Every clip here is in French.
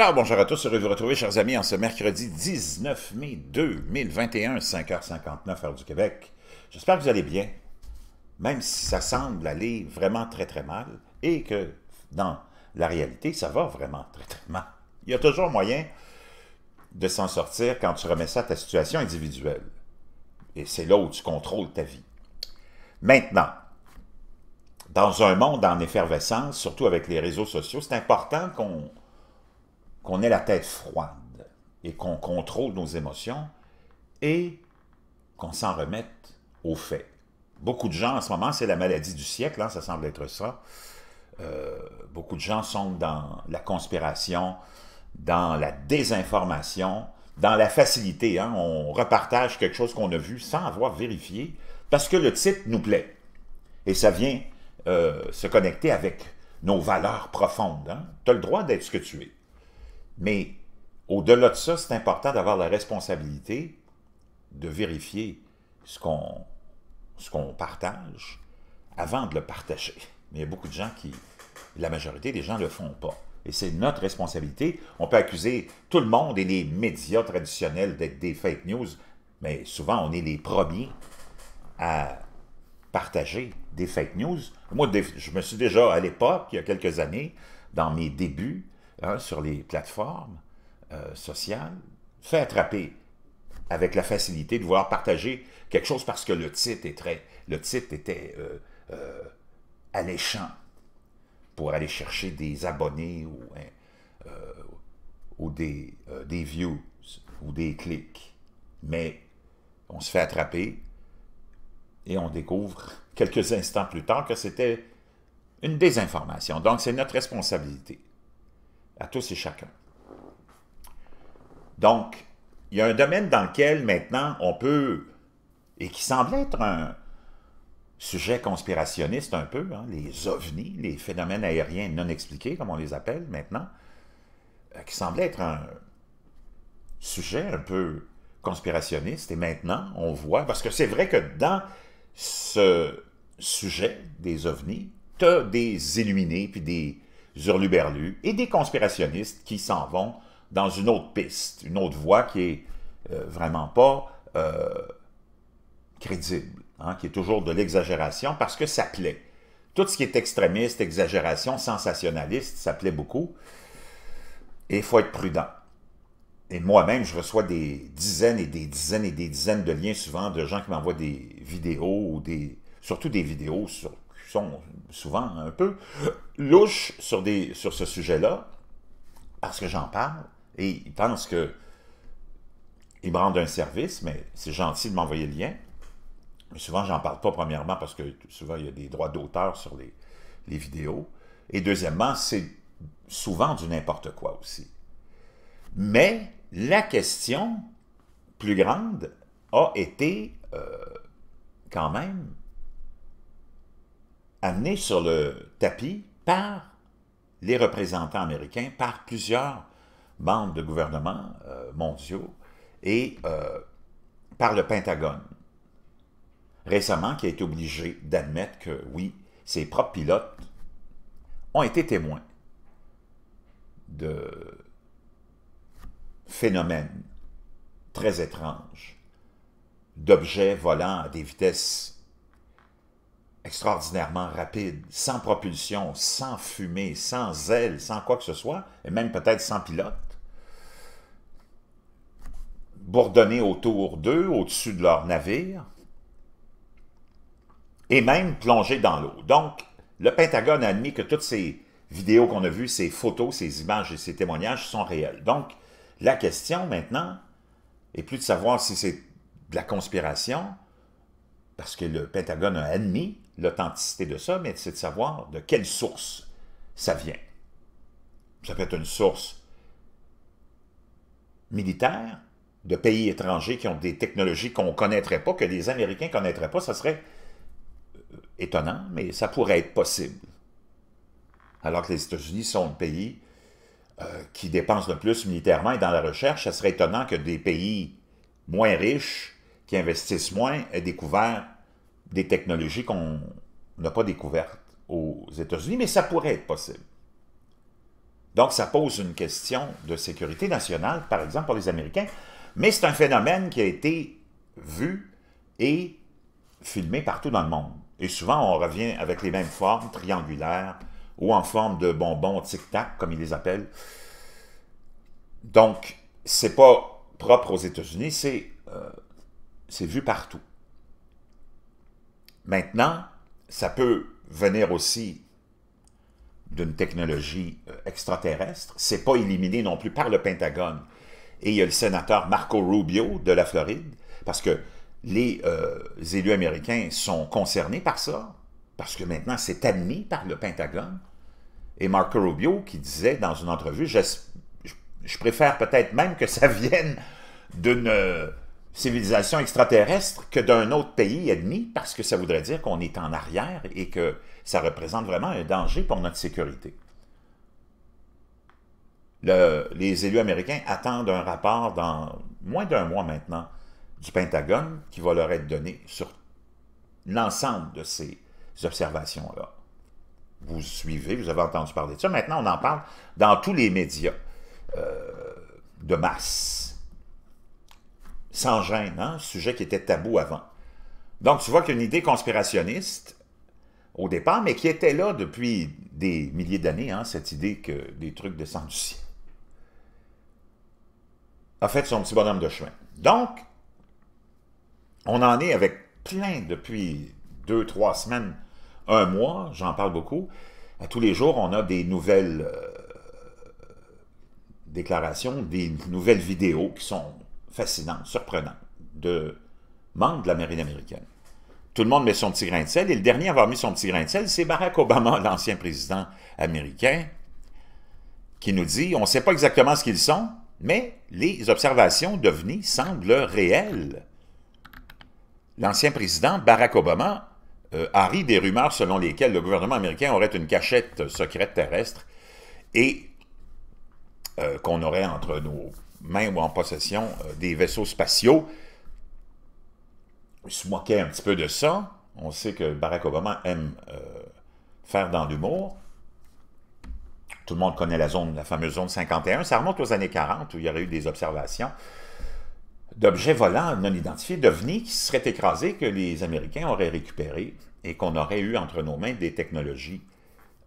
Alors, bonjour à tous, heureux de vous retrouver, chers amis, en ce mercredi 19 mai 2021, 5h59, heure du Québec. J'espère que vous allez bien, même si ça semble aller vraiment très très mal, et que dans la réalité, ça va vraiment très très mal. Il y a toujours moyen de s'en sortir quand tu remets ça à ta situation individuelle. Et c'est là où tu contrôles ta vie. Maintenant, dans un monde en effervescence, surtout avec les réseaux sociaux, c'est important qu'on qu'on ait la tête froide et qu'on contrôle nos émotions et qu'on s'en remette aux faits. Beaucoup de gens, en ce moment, c'est la maladie du siècle, hein, ça semble être ça. Euh, beaucoup de gens sont dans la conspiration, dans la désinformation, dans la facilité. Hein. on repartage quelque chose qu'on a vu sans avoir vérifié, parce que le titre nous plaît. Et ça vient euh, se connecter avec nos valeurs profondes. Hein. Tu as le droit d'être ce que tu es. Mais au-delà de ça, c'est important d'avoir la responsabilité de vérifier ce qu'on partage avant de le partager. Mais il y a beaucoup de gens qui, la majorité des gens ne le font pas. Et c'est notre responsabilité. On peut accuser tout le monde et les médias traditionnels d'être des fake news, mais souvent on est les premiers à partager des fake news. Moi, je me suis déjà, à l'époque, il y a quelques années, dans mes débuts, Hein, sur les plateformes euh, sociales, fait attraper avec la facilité de vouloir partager quelque chose parce que le titre, est le titre était euh, euh, alléchant pour aller chercher des abonnés ou, hein, ou des, des views ou des clics. Mais on se fait attraper et on découvre quelques instants plus tard que c'était une désinformation. Donc, c'est notre responsabilité à tous et chacun. Donc, il y a un domaine dans lequel maintenant on peut, et qui semble être un sujet conspirationniste un peu, hein, les ovnis, les phénomènes aériens non expliqués, comme on les appelle maintenant, euh, qui semble être un sujet un peu conspirationniste. Et maintenant, on voit, parce que c'est vrai que dans ce sujet des ovnis, tu as des illuminés, puis des Zurluberlu et des conspirationnistes qui s'en vont dans une autre piste, une autre voie qui est euh, vraiment pas euh, crédible, hein, qui est toujours de l'exagération parce que ça plaît. Tout ce qui est extrémiste, exagération, sensationnaliste, ça plaît beaucoup. Et il faut être prudent. Et moi-même, je reçois des dizaines et des dizaines et des dizaines de liens souvent de gens qui m'envoient des vidéos ou des surtout des vidéos sur sont souvent un peu louches sur, des, sur ce sujet-là, parce que j'en parle, et ils pensent que ils me rendent un service, mais c'est gentil de m'envoyer le lien. Mais souvent, j'en parle pas, premièrement, parce que souvent, il y a des droits d'auteur sur les, vidéos. Et deuxièmement, c'est souvent du n'importe quoi aussi. Mais la question plus grande a été euh, quand même amené sur le tapis par les représentants américains, par plusieurs bandes de gouvernement euh, mondiaux et euh, par le Pentagone, récemment qui a été obligé d'admettre que, oui, ses propres pilotes ont été témoins de phénomènes très étranges, d'objets volant à des vitesses extraordinairement rapide, sans propulsion, sans fumée, sans aile, sans quoi que ce soit, et même peut-être sans pilote, bourdonner autour d'eux, au-dessus de leur navire, et même plonger dans l'eau. Donc, le Pentagone a admis que toutes ces vidéos qu'on a vues, ces photos, ces images et ces témoignages sont réels. Donc, la question maintenant est plus de savoir si c'est de la conspiration, parce que le Pentagone a admis l'authenticité de ça, mais c'est de savoir de quelle source ça vient. Ça peut être une source militaire de pays étrangers qui ont des technologies qu'on ne connaîtrait pas, que les Américains ne connaîtraient pas, ça serait euh, étonnant, mais ça pourrait être possible. Alors que les États-Unis sont le pays euh, qui dépense le plus militairement et dans la recherche, ça serait étonnant que des pays moins riches, qui investissent moins, aient découvert des technologies qu'on n'a pas découvertes aux États-Unis, mais ça pourrait être possible. Donc, ça pose une question de sécurité nationale, par exemple, pour les Américains, mais c'est un phénomène qui a été vu et filmé partout dans le monde. Et souvent, on revient avec les mêmes formes, triangulaires, ou en forme de bonbons tic-tac, comme ils les appellent. Donc, c'est pas propre aux États-Unis, c'est euh, vu partout. Maintenant, ça peut venir aussi d'une technologie euh, extraterrestre. Ce n'est pas éliminé non plus par le Pentagone. Et il y a le sénateur Marco Rubio de la Floride, parce que les euh, élus américains sont concernés par ça, parce que maintenant c'est admis par le Pentagone. Et Marco Rubio qui disait dans une entrevue, je préfère peut-être même que ça vienne d'une euh, civilisation extraterrestre que d'un autre pays ennemi, parce que ça voudrait dire qu'on est en arrière et que ça représente vraiment un danger pour notre sécurité. les élus américains attendent un rapport dans moins d'un mois maintenant du Pentagone qui va leur être donné sur l'ensemble de ces observations-là. Vous suivez, vous avez entendu parler de ça. Maintenant, on en parle dans tous les médias euh, de masse sans gêne, hein, sujet qui était tabou avant. Donc, tu vois qu'une idée conspirationniste, au départ, mais qui était là depuis des milliers d'années, hein, cette idée que des trucs descendent du ciel, a fait son petit bonhomme de chemin. Donc, on en est avec plein depuis deux, trois semaines, un mois, j'en parle beaucoup. À tous les jours, on a des nouvelles euh, déclarations, des nouvelles vidéos qui sont fascinant, surprenant, de membres de la marine américaine. Tout le monde met son petit grain de sel, et le dernier à avoir mis son petit grain de sel, c'est Barack Obama, l'ancien président américain, qui nous dit, on ne sait pas exactement ce qu'ils sont, mais les observations devenues semblent réelles. L'ancien président Barack Obama euh, a ri des rumeurs selon lesquelles le gouvernement américain aurait une cachette secrète terrestre et euh, qu'on aurait entre nos même en possession euh, des vaisseaux spatiaux, se moquait un petit peu de ça. On sait que Barack Obama aime euh, faire dans l'humour. Tout le monde connaît la zone, la fameuse zone 51. Ça remonte aux années 40 où il y aurait eu des observations d'objets volants non identifiés, d'ovnis qui seraient écrasés, que les Américains auraient récupérés et qu'on aurait eu entre nos mains des technologies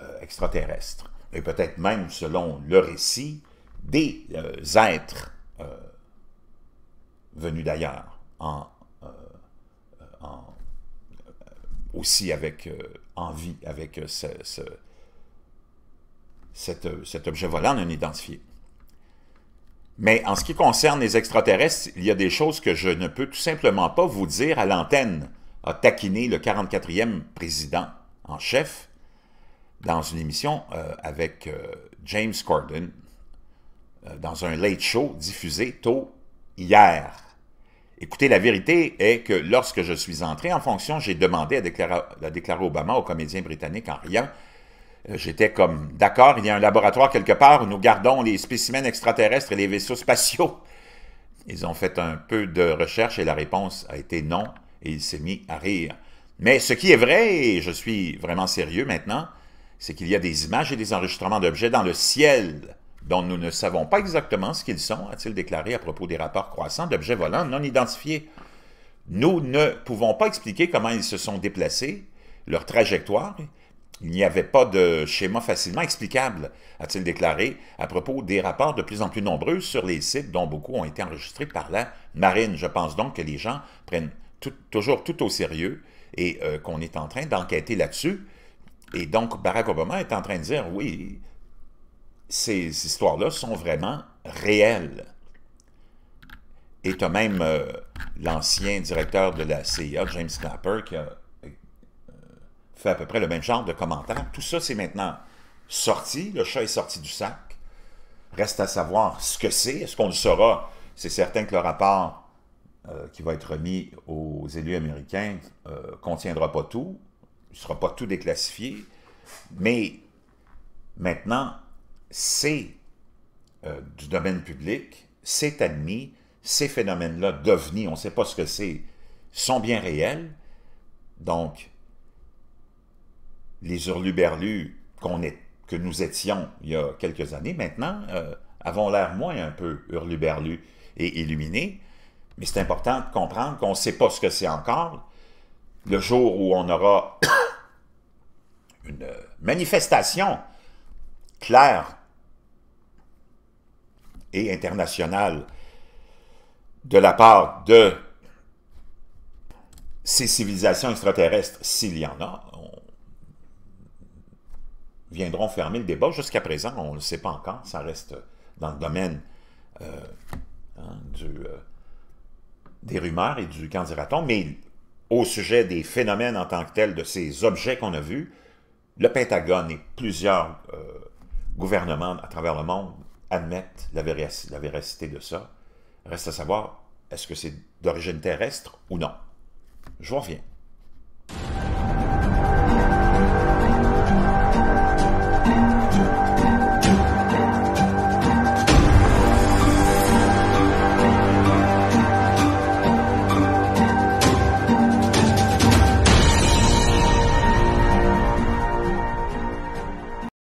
euh, extraterrestres. Et peut-être même, selon le récit, des euh, êtres euh, venus d'ailleurs, en, euh, aussi avec envie, avec cet, objet volant non identifié. Mais en ce qui concerne les extraterrestres, il y a des choses que je ne peux tout simplement pas vous dire à l'antenne, a taquiné le 44e président en chef dans une émission avec James Corden, euh, dans un late show diffusé tôt hier. Écoutez, la vérité est que lorsque je suis entré en fonction, j'ai demandé à déclarer, Obama au comédien britannique en riant. Euh, j'étais comme, d'accord, il y a un laboratoire quelque part où nous gardons les spécimens extraterrestres et les vaisseaux spatiaux. Ils ont fait un peu de recherche et la réponse a été non, et il s'est mis à rire. Mais ce qui est vrai, et je suis vraiment sérieux maintenant, c'est qu'il y a des images et des enregistrements d'objets dans le ciel dont nous ne savons pas exactement ce qu'ils sont, a-t-il déclaré à propos des rapports croissants d'objets volants non identifiés. Nous ne pouvons pas expliquer comment ils se sont déplacés, leur trajectoire. Il n'y avait pas de schéma facilement explicable, a-t-il déclaré à propos des rapports de plus en plus nombreux sur les sites dont beaucoup ont été enregistrés par la marine. Je pense donc que les gens prennent toujours tout au sérieux et euh, qu'on est en train d'enquêter là-dessus. Et donc, Barack Obama est en train de dire, oui, ces histoires-là sont vraiment réelles. Et tu as même euh, l'ancien directeur de la CIA, James Clapper, qui a euh, fait à peu près le même genre de commentaires. Tout ça, c'est maintenant sorti. Le chat est sorti du sac. Reste à savoir ce que c'est. Est-ce qu'on le saura? C'est certain que le rapport euh, qui va être remis aux élus américains ne contiendra pas tout. Il ne sera pas tout déclassifié. Mais maintenant, c'est euh, du domaine public, c'est admis, ces phénomènes-là devenus, on ne sait pas ce que c'est, sont bien réels. Donc, les hurluberlus qu'on est, que nous étions il y a quelques années, maintenant, euh, avons l'air moins un peu hurluberlus et illuminés. Mais c'est important de comprendre qu'on ne sait pas ce que c'est encore. Le jour où on aura une euh, manifestation claire et internationale de la part de ces civilisations extraterrestres, s'il y en a, viendront fermer le débat. Jusqu'à présent, on ne le sait pas encore, ça reste dans le domaine euh, hein, euh, des rumeurs et du candidaton, mais au sujet des phénomènes en tant que tels, de ces objets qu'on a vus, le Pentagone et plusieurs euh, gouvernements à travers le monde admettent la, véracité de ça. Reste à savoir, est-ce que c'est d'origine terrestre ou non? Je reviens.